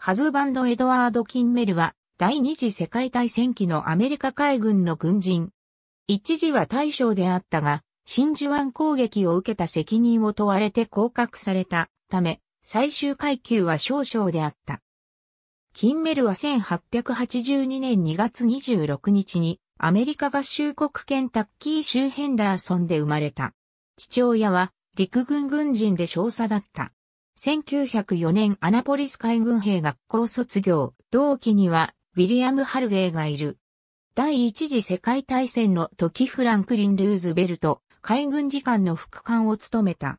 ハズバンド・エドワード・キンメルは、第二次世界大戦期のアメリカ海軍の軍人。一時は大将であったが、真珠湾攻撃を受けた責任を問われて降格されたため、最終階級は少将であった。キンメルは1882年2月26日にアメリカ合衆国ケンタッキー州ヘンダーソンで生まれた。父親は陸軍軍人で少佐だった。1904年アナポリス海軍兵学校卒業、同期にはウィリアム・ハルゼーがいる。第一次世界大戦の時フランクリン・ルーズベルト、海軍次官の副官を務めた。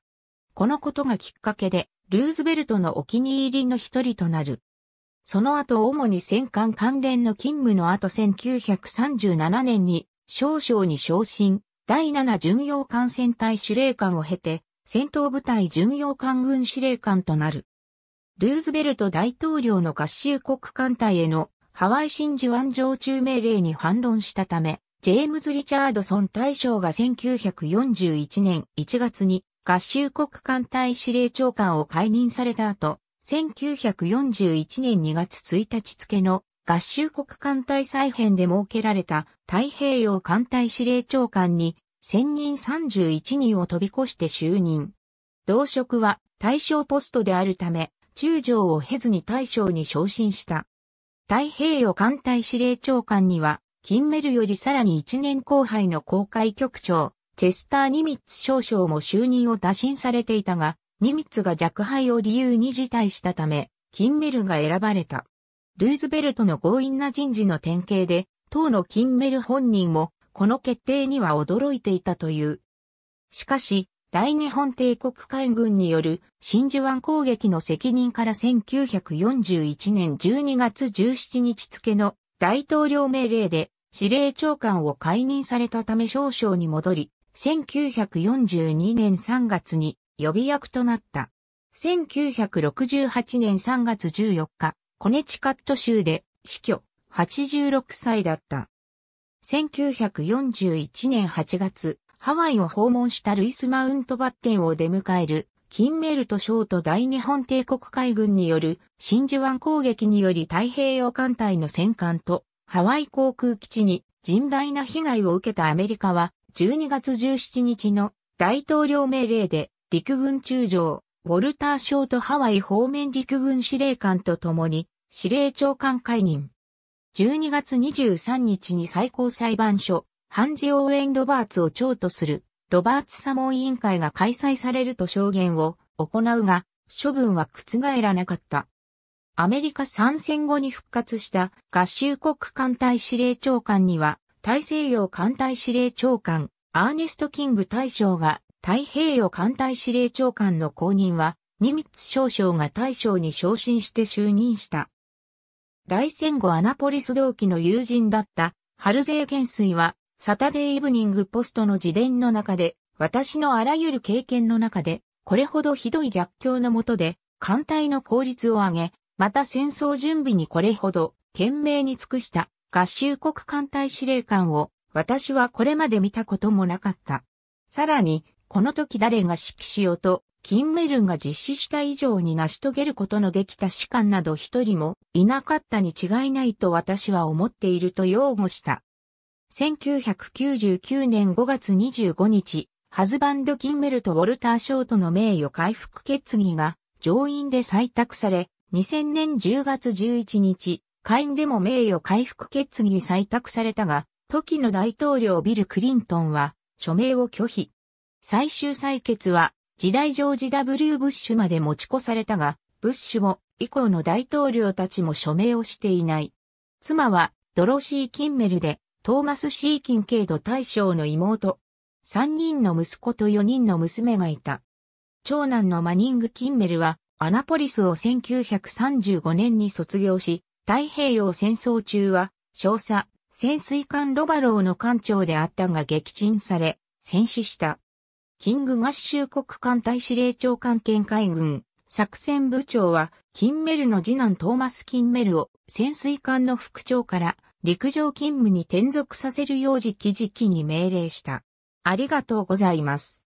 このことがきっかけで、ルーズベルトのお気に入りの一人となる。その後主に戦艦関連の勤務の後1937年に少将に昇進、第7巡洋艦戦隊司令官を経て、戦闘部隊巡洋艦軍司令官となる。ルーズベルト大統領の合衆国艦隊へのハワイ真珠湾常駐命令に反論したため、ジェームズ・リチャードソン大将が1941年1月に合衆国艦隊司令長官を解任された後、1941年2月1日付の合衆国艦隊再編で設けられた太平洋艦隊司令長官に専任十一人を飛び越して就任。同職は大将ポストであるため、中将を経ずに大将に昇進した。太平洋艦隊司令長官には、金メルよりさらに一年後輩の公開局長、チェスター・ニミッツ少将も就任を打診されていたが、ニミッツが弱敗を理由に辞退したため、金メルが選ばれた。ルーズベルトの強引な人事の典型で、当の金メル本人もこの決定には驚いていたという。しかし、大日本帝国海軍による真珠湾攻撃の責任から1941年12月17日付の大統領命令で司令長官を解任されたため少々に戻り、1942年3月に予備役となった。1968年3月14日、コネチカット州で死去86歳だった。1941年8月、ハワイを訪問したルイス・マウントバッテンを出迎える、金メルトショート大日本帝国海軍による真珠湾攻撃により太平洋艦隊の戦艦とハワイ航空基地に甚大な被害を受けたアメリカは12月17日の大統領命令で陸軍中将ウォルター・ショートハワイ方面陸軍司令官と共に司令長官解任。12月23日に最高裁判所、ハンジ・オーエン・ロバーツを長とする、ロバーツサモ委員会が開催されると証言を行うが、処分は覆らなかった。アメリカ参戦後に復活した合衆国艦隊司令長官には、大西洋艦隊司令長官、アーネスト・キング大将が太平洋艦隊司令長官の後任は、ニミッツ少将が大将に昇進して就任した。大戦後アナポリス同期の友人だった、ハルゼー元帥は、サタデーイブニングポストの自伝の中で、私のあらゆる経験の中で、これほどひどい逆境のもとで、艦隊の効率を上げ、また戦争準備にこれほど、懸命に尽くした、合衆国艦隊司令官を、私はこれまで見たこともなかった。さらに、この時誰が指揮しようと、キンメルンが実施した以上に成し遂げることのできた士官など一人もいなかったに違いないと私は思っていると擁護した。1999年5月25日、ハズバンド・キンメルとウォルター・ショートの名誉回復決議が上院で採択され、2000年10月11日、下院でも名誉回復決議採択されたが、時の大統領ビル・クリントンは署名を拒否。最終採決は時代上ジ W ブッシュまで持ち越されたが、ブッシュも以降の大統領たちも署名をしていない。妻はドロシー・キンメルで、トーマス・シー・キンケイド大将の妹。三人の息子と四人の娘がいた。長男のマニング・キンメルは、アナポリスを1935年に卒業し、太平洋戦争中は、少佐、潜水艦ロバローの艦長であったが撃沈され、戦死した。キング合衆国艦隊司令長官兼海軍作戦部長は、キンメルの次男トーマス・キンメルを潜水艦の副長から陸上勤務に転属させるよう直々に命令した。ありがとうございます。